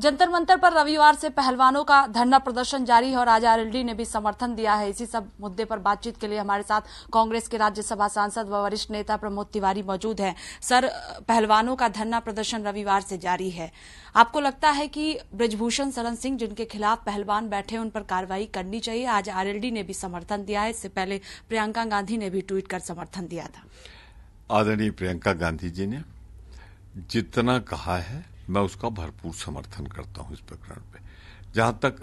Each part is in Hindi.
जंतर मंतर पर रविवार से पहलवानों का धरना प्रदर्शन जारी है और आज आरएलडी ने भी समर्थन दिया है इसी सब मुद्दे पर बातचीत के लिए हमारे साथ कांग्रेस के राज्यसभा सांसद व वरिष्ठ नेता प्रमोद तिवारी मौजूद हैं सर पहलवानों का धरना प्रदर्शन रविवार से जारी है आपको लगता है कि ब्रजभूषण शरण सिंह जिनके खिलाफ पहलवान बैठे उन पर कार्रवाई करनी चाहिए आज आरएलडी ने भी समर्थन दिया है इससे पहले प्रियंका गांधी ने भी ट्वीट कर समर्थन दिया था आदरणीय प्रियंका गांधी जी ने जितना कहा है मैं उसका भरपूर समर्थन करता हूं इस प्रकरण पे जहां तक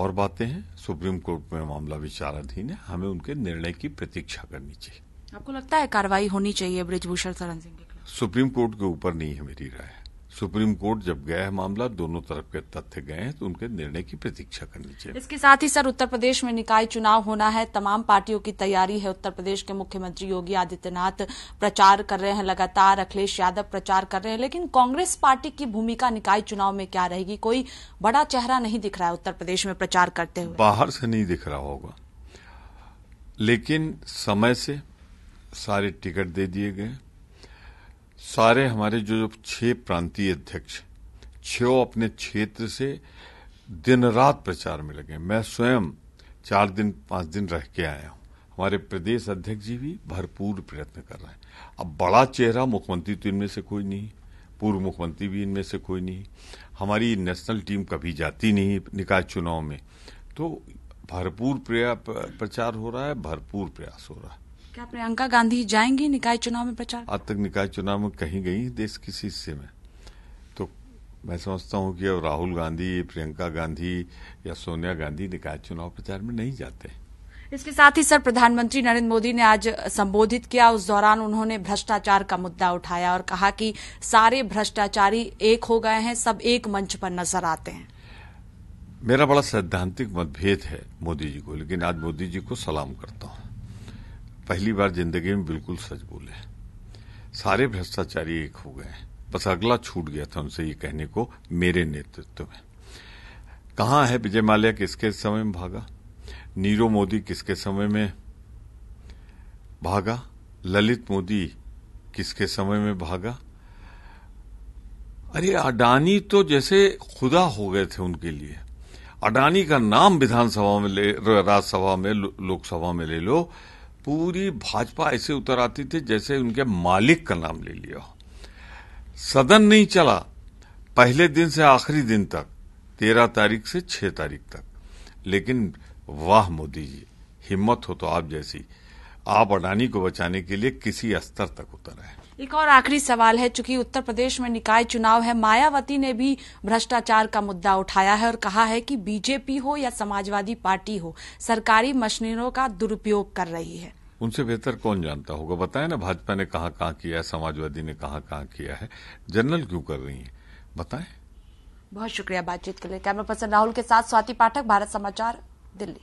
और बातें हैं सुप्रीम कोर्ट में मामला विचाराधीन है हमें उनके निर्णय की प्रतीक्षा करनी चाहिए आपको लगता है कार्रवाई होनी चाहिए ब्रिजभूषण शरण सिंह सुप्रीम कोर्ट के ऊपर नहीं है मेरी राय सुप्रीम कोर्ट जब गया है मामला दोनों तरफ के तथ्य गए हैं तो उनके निर्णय की प्रतीक्षा करनी चाहिए इसके साथ ही सर उत्तर प्रदेश में निकाय चुनाव होना है तमाम पार्टियों की तैयारी है उत्तर प्रदेश के मुख्यमंत्री योगी आदित्यनाथ प्रचार कर रहे हैं लगातार अखिलेश यादव प्रचार कर रहे हैं लेकिन कांग्रेस पार्टी की भूमिका निकाय चुनाव में क्या रहेगी कोई बड़ा चेहरा नहीं दिख रहा है उत्तर प्रदेश में प्रचार करते हुए बाहर से नहीं दिख रहा होगा लेकिन समय से सारे टिकट दे दिए गए सारे हमारे जो जो छह प्रांतीय अध्यक्ष छो अपने क्षेत्र से दिन रात प्रचार में लगे मैं स्वयं चार दिन पांच दिन रह के आया हूं हमारे प्रदेश अध्यक्ष जी भी भरपूर प्रयत्न कर रहे हैं अब बड़ा चेहरा मुख्यमंत्री तो इनमें से कोई नहीं पूर्व मुख्यमंत्री भी इनमें से कोई नहीं हमारी नेशनल टीम कभी जाती नहीं निकाय चुनाव में तो भरपूर प्रचार हो रहा है भरपूर प्रयास हो रहा है क्या प्रियंका गांधी जाएंगी निकाय चुनाव में प्रचार आज तक निकाय चुनाव में कहीं गई देश किसी हिस्से में तो मैं समझता हूँ कि अब राहुल गांधी प्रियंका गांधी या सोनिया गांधी निकाय चुनाव प्रचार में नहीं जाते इसके साथ ही सर प्रधानमंत्री नरेंद्र मोदी ने आज संबोधित किया उस दौरान उन्होंने भ्रष्टाचार का मुद्दा उठाया और कहा कि सारे भ्रष्टाचारी एक हो गए हैं सब एक मंच पर नजर आते हैं मेरा बड़ा सैद्धांतिक मतभेद है मोदी जी को लेकिन आज मोदी जी को सलाम करता हूं पहली बार जिंदगी में बिल्कुल सच बोले सारे भ्रष्टाचारी एक हो गए बस अगला छूट गया था उनसे ये कहने को मेरे नेतृत्व में कहा है विजय माल्या किसके समय में भागा नीरव मोदी किसके समय में भागा ललित मोदी किसके समय में भागा अरे अडानी तो जैसे खुदा हो गए थे उनके लिए अडानी का नाम विधानसभा में ले राज्यसभा में लोकसभा में ले लो पूरी भाजपा ऐसे उतर आती थी जैसे उनके मालिक का नाम ले लिया सदन नहीं चला पहले दिन से आखिरी दिन तक तेरह तारीख से छह तारीख तक लेकिन वाह मोदी जी हिम्मत हो तो आप जैसी आप अडानी को बचाने के लिए किसी स्तर तक उतर आए एक और आखिरी सवाल है चूंकि उत्तर प्रदेश में निकाय चुनाव है मायावती ने भी भ्रष्टाचार का मुद्दा उठाया है और कहा है कि बीजेपी हो या समाजवादी पार्टी हो सरकारी मशीनों का दुरुपयोग कर रही है उनसे बेहतर कौन जानता होगा बताएं ना भाजपा ने कहा कहा किया है समाजवादी ने कहा कहा किया है जनरल क्यों कर रही है बताएं बहुत शुक्रिया बातचीत के लिए कैमरा पर्सन राहुल के साथ स्वाति पाठक भारत समाचार दिल्ली